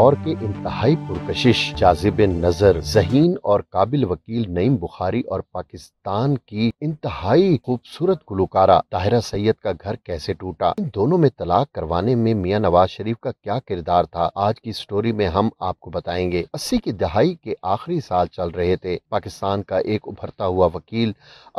दौर के इंतहाई पुरकशिश जाजिब नजर जहीन और काबिल वकील नईम बुखारी और पाकिस्तान की इंतहाई खूबसूरत गुलकारा ताहिरा सैयद का घर कैसे टूटा इन दोनों में तलाक करवाने में मियाँ नवाज शरीफ का क्या किरदार था आज की स्टोरी में हम आपको बताएंगे अस्सी की दहाई के आखिरी साल चल रहे थे पाकिस्तान का एक उभरता हुआ वकील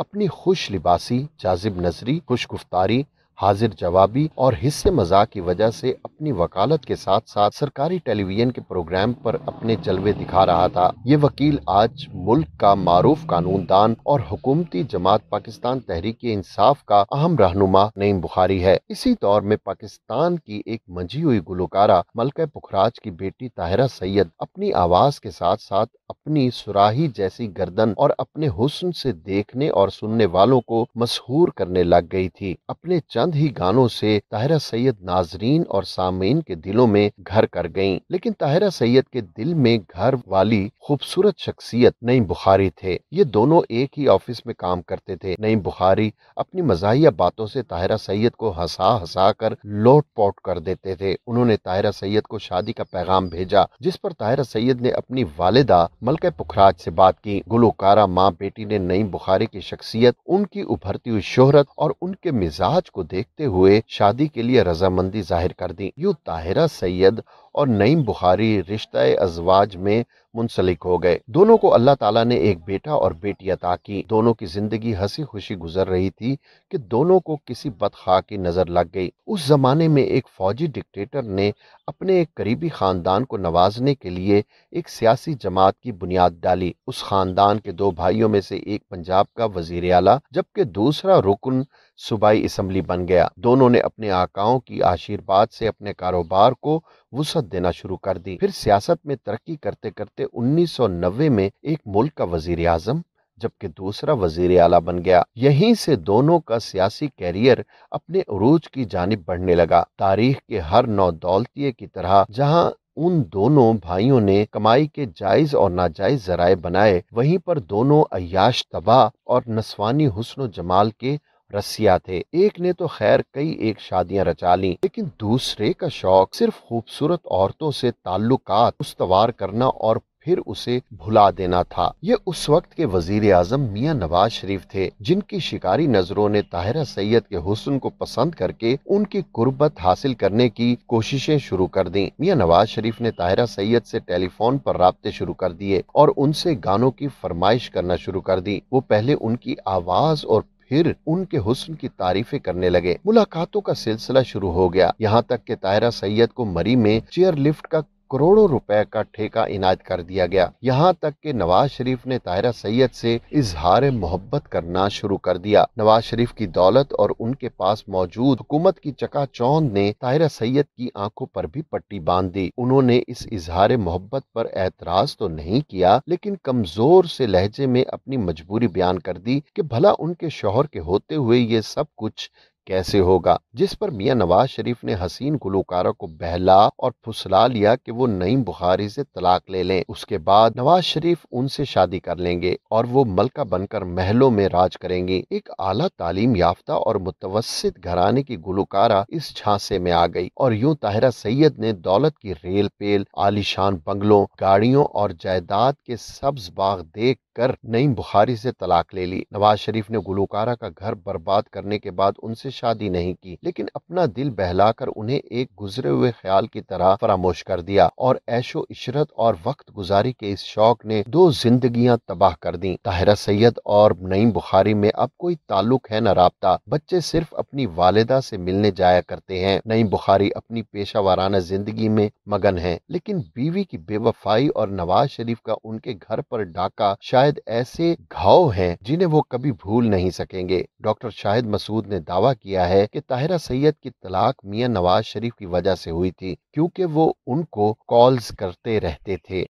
अपनी खुश लिबासी जाजिब नजरी खुश गुफ्तारी हाजिर जवाबी और हिस्से मजाक की वजह से अपनी वकालत के साथ साथ सरकारी टेलीविजन के प्रोग्राम पर अपने जलवे दिखा रहा था ये वकील आज मुल्क का मारूफ कानून दान और हुकूमती जमात पाकिस्तान तहरीक इंसाफ का अहम रहनुमा नईम बुखारी है इसी दौर में पाकिस्तान की एक मंझी हुई गुलकारा मलका पुखराज की बेटी ताहिरा सैयद अपनी आवाज के साथ साथ अपनी सुराही जैसी गर्दन और अपने हुस्न से देखने और सुनने वालों को मशहूर करने लग गई थी अपने चंद ही गानों से ताहरा सैयद नाजरीन और सामीन के दिलों में घर कर गईं लेकिन ताहरा सैयद के दिल में घर वाली खूबसूरत शख्सियत नई बुखारी थे ये दोनों एक ही ऑफिस में काम करते थे नई बुखारी अपनी मजाया बातों से ताहरा सैयद को हंसा हंसा कर लोट पोट कर देते थे उन्होंने ताहरा सैयद को शादी का पैगाम भेजा जिस पर ताहरा सैयद ने अपनी वालिदा मलका पुखराज से बात की गुलकारा माँ बेटी ने नई बुखारी की शख्सियत उनकी उभरती हुई शोहरत और उनके मिजाज को देखते हुए शादी के लिए रजामंदी जाहिर कर दी यूं ताहिरा सैयद और नईम बुखारी रिश्ता अजवाज में मुंसलिक हो गए दोनों को अल्लाह ताला ने एक बेटा और बेटी अता की दोनों की जिंदगी हंसी खुशी गुजर रही थी कि दोनों को किसी बदखा की नजर लग गई उस जमाने में एक फौजी डिक्टेटर ने अपने एक करीबी खानदान को नवाजने के लिए एक सियासी जमात की बुनियाद डाली उस खानदान के दो भाइयों में से एक पंजाब का वजीर आला जबकि दूसरा रुकन सूबाई असम्बली बन गया दोनों ने अपने आकाओं की आशीर्वाद से अपने कारोबार को वसत देना शुरू कर दी फिर सियासत में तरक्की करते करते 1990 में एक मुल्क का वजीर आजम जबकि दूसरा वजीर आला बन गया यहीं से दोनों का सियासी कैरियर अपने अरूज की जानब बढ़ने लगा तारीख के हर नौ दौलतिये की तरह जहाँ उन दोनों भाइयों ने कमाई के जायज और नाजायज जराए बनाए वहीं पर दोनों अयाश तबाह और नस्वानी हुस्न जमाल के रसिया थे एक ने तो खैर कई एक शादियां रचा ली लेकिन दूसरे का शौक सिर्फ खूबसूरत औरतों से ताल्लुकात उसवार करना और फिर उसे भुला देना था ये उस वक्त के वजीर आजम मियाँ नवाज शरीफ थे जिनकी शिकारी नजरों ने ताहिरा सैयद के हुसन को पसंद करके उनकी कुर्बत हासिल करने की कोशिशें शुरू कर दी मियाँ नवाज शरीफ ने ताहिरा सैयद से टेलीफोन पर रबते शुरू कर दिए और उनसे गानों की फरमाइश करना शुरू कर दी वो पहले उनकी आवाज और फिर उनके हुस्न की तारीफे करने लगे मुलाकातों का सिलसिला शुरू हो गया यहाँ तक के तायरा सैयद को मरी में चेयर लिफ्ट का करोड़ों रुपए का ठेका इनायत कर दिया गया यहाँ तक कि नवाज शरीफ ने ताहिरा सैयद से इजहार मोहब्बत करना शुरू कर दिया नवाज शरीफ की दौलत और उनके पास मौजूद हुकूमत की चौंद ने ताहिरा सैयद की आंखों पर भी पट्टी बांध दी उन्होंने इस इजहार मोहब्बत पर एतराज तो नहीं किया लेकिन कमजोर से लहजे में अपनी मजबूरी बयान कर दी की भला उनके शोहर के होते हुए ये सब कुछ कैसे होगा जिस पर मियां नवाज शरीफ ने हसीन गुलकारा को बहला और फुसला लिया कि वो नई बुखारी से तलाक ले लें उसके बाद नवाज शरीफ उनसे शादी कर लेंगे और वो मलका बनकर महलों में राज करेंगी एक आला तालीम याफ्ता और मुतवसित घराने की गुलकारा इस झांसे में आ गई और यूं ताहिरा सैयद ने दौलत की रेल पेल आलिशान बंगलों गाड़ियों और जायदाद के सब्ज बाग देख कर नईम बुखारी से तलाक ले ली नवाज शरीफ ने गुलकारा का घर बर्बाद करने के बाद उनसे शादी नहीं की लेकिन अपना दिल बहलाकर उन्हें एक गुजरे हुए ख्याल की तरह फरामोश कर दिया और ऐशो इशरत और वक्त गुजारी के इस शौक ने दो जिंदगियां तबाह कर दी ताहरा सैयद और नईम बुखारी में अब कोई ताल्लुक है न रबता बच्चे सिर्फ अपनी वालदा से मिलने जाया करते हैं नईम बुखारी अपनी पेशा वाराना जिंदगी में मगन है लेकिन बीवी की बेवफाई और नवाज शरीफ का उनके घर पर डाका शायद ऐसे घाव है जिन्हें वो कभी भूल नहीं सकेंगे डॉक्टर शाहिद मसूद ने दावा किया है कि ताहिरा सैयद की तलाक मियां नवाज शरीफ की वजह से हुई थी क्योंकि वो उनको कॉल्स करते रहते थे